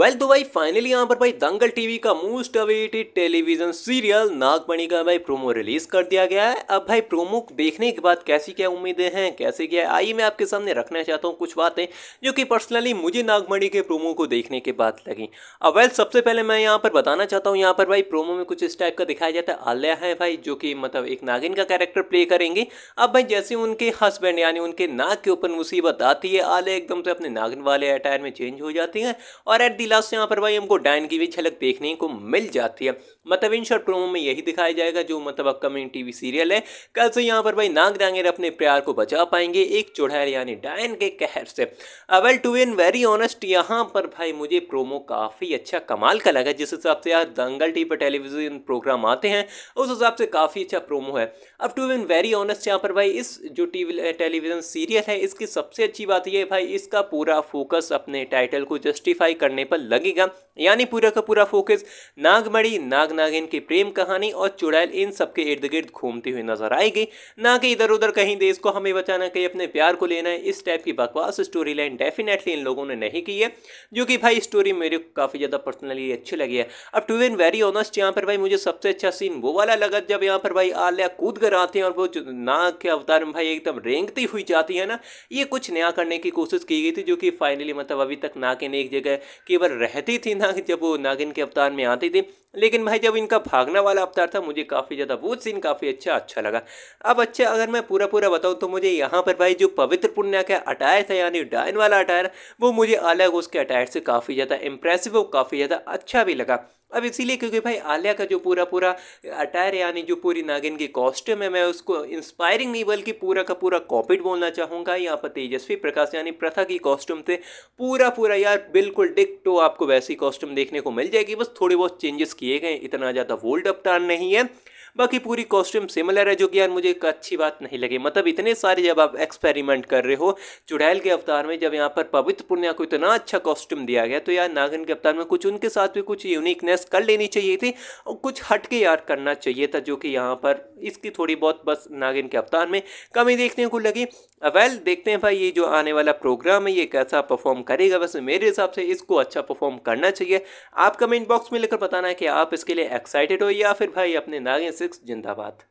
well तो भाई finally यहाँ पर भाई दंगल टीवी का most awaited television serial Nagmani का भाई प्रोमो रिलीज कर दिया गया है अब भाई प्रोमो देखने के बाद कैसी क्या उम्मीदें हैं कैसे क्या है आइए मैं आपके सामने रखना चाहता हूँ कुछ बातें जो कि पर्सनली मुझे नागमणि के प्रोमो को देखने के बाद लगी अब वेल सबसे पहले मैं यहाँ पर बताना चाहता हूँ यहाँ पर भाई प्रोमो में कुछ इस टाइप का दिखाया जाता है आलिया है भाई जो कि मतलब एक नागिन का कैरेक्टर प्ले करेंगे अब भाई जैसे उनके हस्बैंड यानी उनके नाग के ऊपर मुसीबत आती है आलिया एकदम से अपने नागिन वाले अटायर में चेंज हो जाती है और एट की लास्ट से यहाँ पर भाई हमको डाइन की भी झलक देखने को मिल जाती है मतलब इन शॉर्ट प्रोमो में यही दिखाया जाएगा जो मतलब अपकमिंग टीवी सीरियल है कल से यहाँ पर भाई नाग डांगेर अपने प्यार को बचा पाएंगे एक चुड़ैल यानी डायन के कहर से अवेल टू इन वेरी ऑनेस्ट यहाँ पर भाई मुझे प्रोमो काफ़ी अच्छा कमाल का लगा जिस हिसाब से यार दंगल टी पर टेलीविजन प्रोग्राम आते हैं उस हिसाब से काफ़ी अच्छा प्रोमो है अब टू इन वेरी ऑनेस्ट यहाँ पर भाई इस जो टीवी टेलीविज़न सीरियल है इसकी सबसे अच्छी बात यह है भाई इसका पूरा फोकस अपने टाइटल को जस्टिफाई करने पर पर लगेगा यानी पूरा का पूरा फोकस नागमणि नाग नागिन की प्रेम कहानी और चुड़ैल इन सबके इर्द गिर्द घूमती हुई नजर आएगी ना कि इधर उधर कहीं देश को हमें बचाना कहीं अपने प्यार को लेना है इस टाइप की बकवास स्टोरी लाइन डेफिनेटली इन लोगों ने नहीं की है जो कि भाई स्टोरी मेरे काफ़ी ज़्यादा पर्सनली अच्छी लगी है अब टू इन वेरी ऑनेस्ट यहाँ पर भाई मुझे सबसे अच्छा सीन वो वाला लगा जब यहाँ पर भाई आलिया कूद कर आते हैं और वो नाग के अवतार में भाई एकदम रेंगती हुई जाती है ना ये कुछ नया करने की कोशिश की गई थी जो कि फाइनली मतलब अभी तक नाके ने एक जगह केवल तेवर रहती थी ना जब वो नागिन के अवतार में आती थी लेकिन भाई जब इनका भागना वाला अवतार था मुझे काफ़ी ज़्यादा वो सीन काफ़ी अच्छा अच्छा लगा अब अच्छा अगर मैं पूरा पूरा बताऊँ तो मुझे यहाँ पर भाई जो पवित्र पुण्य का अटायर था यानी डायन वाला अटायर वो मुझे अलग उसके अटायर से काफ़ी ज़्यादा इम्प्रेसिव और काफ़ी ज़्यादा अच्छा भी लगा अब इसीलिए क्योंकि भाई आलिया का जो पूरा पूरा अटायर यानी जो पूरी नागिन की कॉस्ट्यूम है मैं उसको इंस्पायरिंग नहीं बल्कि पूरा का पूरा कॉपिड बोलना चाहूँगा यहाँ पर तेजस्वी प्रकाश यानी प्रथा की कॉस्ट्यूम से पूरा पूरा यार बिल्कुल डिक्टो आपको वैसी कॉस्ट्यूम देखने को मिल जाएगी बस थोड़े बहुत चेंजेस किए गए इतना ज़्यादा वोल्ड अप नहीं है बाकी पूरी कॉस्ट्यूम सिमिलर है जो कि यार मुझे एक अच्छी बात नहीं लगी मतलब इतने सारे जब आप एक्सपेरिमेंट कर रहे हो चुड़ैल के अवतार में जब यहाँ पर पवित्र पुण्या को इतना अच्छा कॉस्ट्यूम दिया गया तो यार नागिन के अवतार में कुछ उनके साथ भी कुछ यूनिकनेस कर लेनी चाहिए थी और कुछ हट के यार करना चाहिए था जो कि यहाँ पर इसकी थोड़ी बहुत बस नागिन के अवतार में कमी देखने को लगी वेल देखते हैं भाई ये जो आने वाला प्रोग्राम है ये कैसा परफॉर्म करेगा वैसे मेरे हिसाब से इसको अच्छा परफॉर्म करना चाहिए आप कमेंट बॉक्स में लेकर बताना है कि आप इसके लिए एक्साइटेड हो या फिर भाई अपने नागिन से सिक्स जिंदाबाद